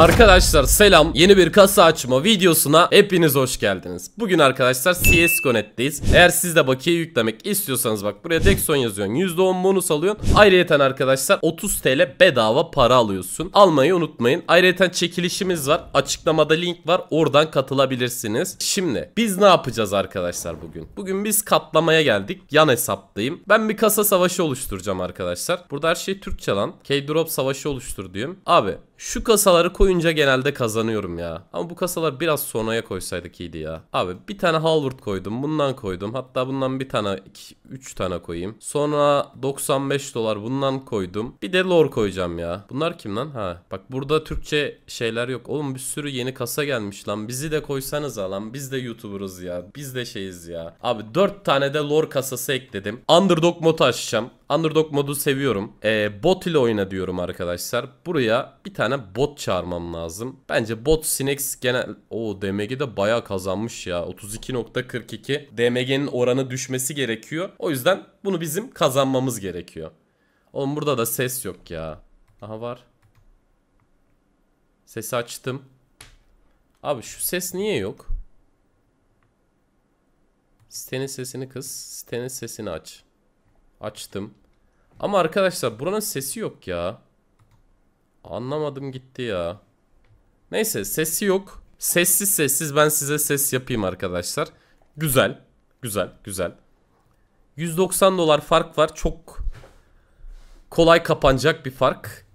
Arkadaşlar selam yeni bir kasa açma videosuna hepiniz hoş geldiniz. Bugün arkadaşlar CSGO.net'teyiz. Eğer siz de bakiye yüklemek istiyorsanız bak buraya Dexon yazıyorsun %10 bonus alıyorsun. Ayrıyeten arkadaşlar 30 TL bedava para alıyorsun. Almayı unutmayın. Ayrıyeten çekilişimiz var. Açıklamada link var oradan katılabilirsiniz. Şimdi biz ne yapacağız arkadaşlar bugün? Bugün biz katlamaya geldik. Yan hesaptayım. Ben bir kasa savaşı oluşturacağım arkadaşlar. Burada her şey Türkçe lan. K-Drop savaşı oluştur diyorum. Abi şu kasaları koyunca genelde kazanıyorum ya. Ama bu kasalar biraz sonraya koysaydık iyiydi ya. Abi bir tane Halvard koydum. Bundan koydum. Hatta bundan bir tane, iki, üç tane koyayım. Sonra 95 dolar bundan koydum. Bir de lore koyacağım ya. Bunlar kim lan? Ha. Bak burada Türkçe şeyler yok. Oğlum bir sürü yeni kasa gelmiş lan. Bizi de koysanız lan. Biz de YouTuber'ız ya. Biz de şeyiz ya. Abi 4 tane de lore kasası ekledim. Underdog modu açacağım. Underdog modu seviyorum. E, bot ile oyna diyorum arkadaşlar. Buraya bir tane bot çağırmam lazım. Bence bot Sinex genel... o de baya kazanmış ya. 32.42 DMG'nin oranı düşmesi gerekiyor. O yüzden bunu bizim kazanmamız gerekiyor. Oğlum burada da ses yok ya. Aha var. Sesi açtım. Abi şu ses niye yok? Sitenin sesini kız. Sitenin sesini aç. Açtım. Ama arkadaşlar buranın sesi yok ya. Anlamadım gitti ya. Neyse sesi yok. Sessiz sessiz ben size ses yapayım arkadaşlar. Güzel. Güzel. Güzel. 190 dolar fark var. Çok kolay kapanacak bir fark.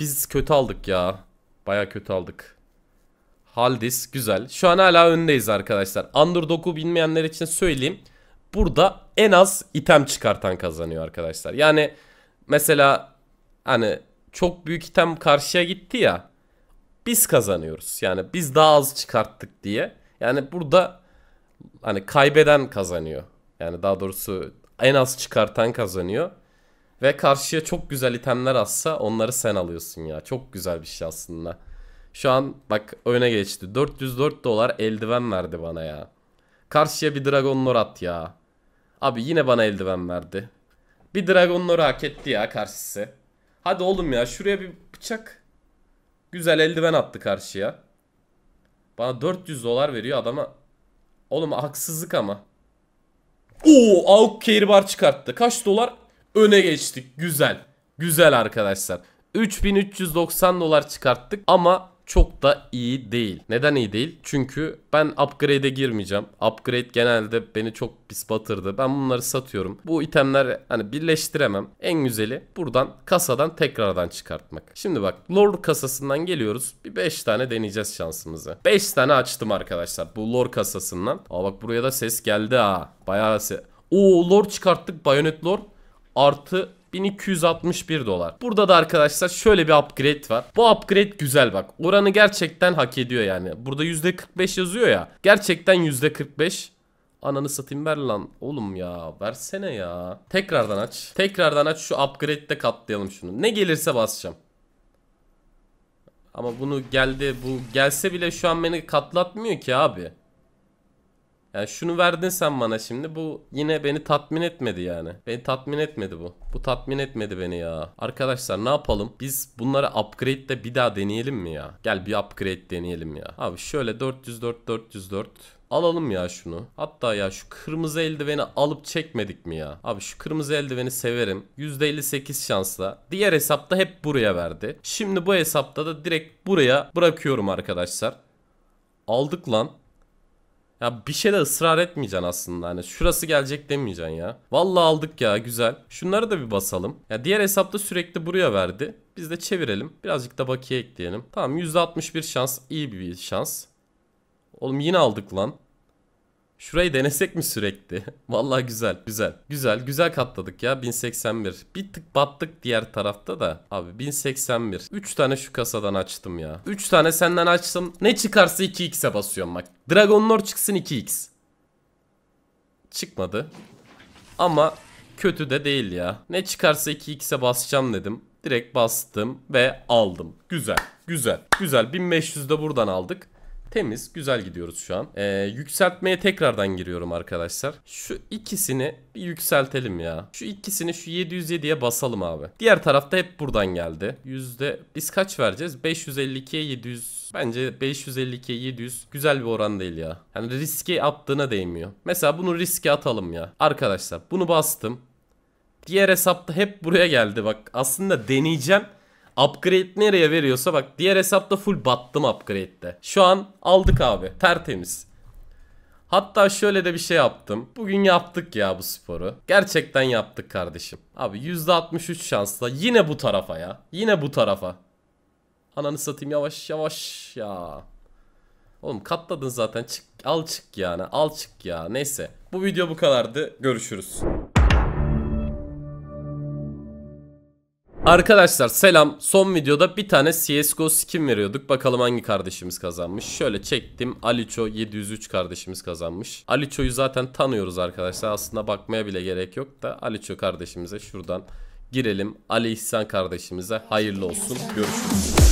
Biz kötü aldık ya. Baya kötü aldık. Haldis güzel. Şu an hala öndeyiz arkadaşlar. Underdog'u bilmeyenler için söyleyeyim. Burada en az item çıkartan kazanıyor arkadaşlar. Yani mesela hani çok büyük item karşıya gitti ya. Biz kazanıyoruz. Yani biz daha az çıkarttık diye. Yani burada hani kaybeden kazanıyor. Yani daha doğrusu en az çıkartan kazanıyor. Ve karşıya çok güzel itemler atsa onları sen alıyorsun ya. Çok güzel bir şey aslında. Şu an bak öne geçti. 404 dolar eldiven verdi bana ya. Karşıya bir Dragon Lord at ya. Abi yine bana eldiven verdi. Bir Dragon'ları hak etti ya karşısı. Hadi oğlum ya şuraya bir bıçak. Güzel eldiven attı karşıya. Bana 400 dolar veriyor adama. Oğlum haksızlık ama. Oo, AUK Care çıkarttı. Kaç dolar? Öne geçtik. Güzel. Güzel arkadaşlar. 3390 dolar çıkarttık ama çok da iyi değil. Neden iyi değil? Çünkü ben upgrade'e girmeyeceğim. Upgrade genelde beni çok pis batırdı. Ben bunları satıyorum. Bu itemler hani birleştiremem. En güzeli buradan kasadan tekrardan çıkartmak. Şimdi bak lore kasasından geliyoruz. Bir 5 tane deneyeceğiz şansımızı. 5 tane açtım arkadaşlar bu lore kasasından. Aa bak buraya da ses geldi ha. Bayağı ses. Oo lore çıkarttık bayonet lore. Artı 1261 dolar. Burada da arkadaşlar şöyle bir upgrade var. Bu upgrade güzel bak. Oranı gerçekten hak ediyor yani. Burada %45 yazıyor ya. Gerçekten %45. Ananı satayım ver lan. Oğlum ya versene ya. Tekrardan aç. Tekrardan aç şu upgrade de katlayalım şunu. Ne gelirse basacağım. Ama bunu geldi bu gelse bile şu an beni katlatmıyor ki abi. Yani şunu verdin sen bana şimdi. Bu yine beni tatmin etmedi yani. Beni tatmin etmedi bu. Bu tatmin etmedi beni ya. Arkadaşlar ne yapalım? Biz bunları upgrade de bir daha deneyelim mi ya? Gel bir upgrade deneyelim ya. Abi şöyle 404 404 Alalım ya şunu. Hatta ya şu kırmızı eldiveni alıp çekmedik mi ya? Abi şu kırmızı eldiveni severim. %58 şansla. Diğer hesapta hep buraya verdi. Şimdi bu hesapta da direkt buraya bırakıyorum arkadaşlar. Aldık lan. Ya bir şeyle ısrar etmeyeceksin aslında hani şurası gelecek demeyeceksin ya. Vallahi aldık ya güzel. Şunları da bir basalım. Ya diğer hesapta sürekli buraya verdi. Biz de çevirelim. Birazcık da bakiye ekleyelim. Tamam %61 şans iyi bir şans. Oğlum yine aldık lan. Şurayı denesek mi sürekli? Vallahi güzel, güzel. Güzel, güzel katladık ya 1081. Bir tık battık diğer tarafta da. Abi 1081. 3 tane şu kasadan açtım ya. 3 tane senden açtım. Ne çıkarsa 2x'e basıyorum bak. Dragon Lord çıksın 2x. Çıkmadı. Ama kötü de değil ya. Ne çıkarsa 2x'e basacağım dedim. Direkt bastım ve aldım. Güzel. Güzel. Güzel. 1500 de buradan aldık. Temiz güzel gidiyoruz şu an. Ee, yükseltmeye tekrardan giriyorum arkadaşlar. Şu ikisini bir yükseltelim ya. Şu ikisini şu 707'ye basalım abi. Diğer tarafta hep buradan geldi. Yüzde biz kaç vereceğiz? 552'ye 700. Bence 552'ye 700 güzel bir oran değil ya. Yani riske attığına değmiyor. Mesela bunu riske atalım ya. Arkadaşlar bunu bastım. Diğer hesapta hep buraya geldi bak. Aslında deneyeceğim. Upgrade nereye veriyorsa bak diğer hesapta full battım upgrade'de. Şu an aldık abi tertemiz. Hatta şöyle de bir şey yaptım. Bugün yaptık ya bu sporu. Gerçekten yaptık kardeşim. Abi %63 şansla yine bu tarafa ya. Yine bu tarafa. Ananı satayım yavaş yavaş ya. Oğlum katladın zaten. Çık, al çık yani. Al çık ya. Neyse. Bu video bu kadardı. Görüşürüz. Arkadaşlar selam. Son videoda bir tane CSGO skin veriyorduk. Bakalım hangi kardeşimiz kazanmış. Şöyle çektim. Aliço 703 kardeşimiz kazanmış. Aliço'yu zaten tanıyoruz arkadaşlar. Aslında bakmaya bile gerek yok da Aliço kardeşimize şuradan girelim. Ali İhsan kardeşimize hayırlı olsun. Görüşürüz.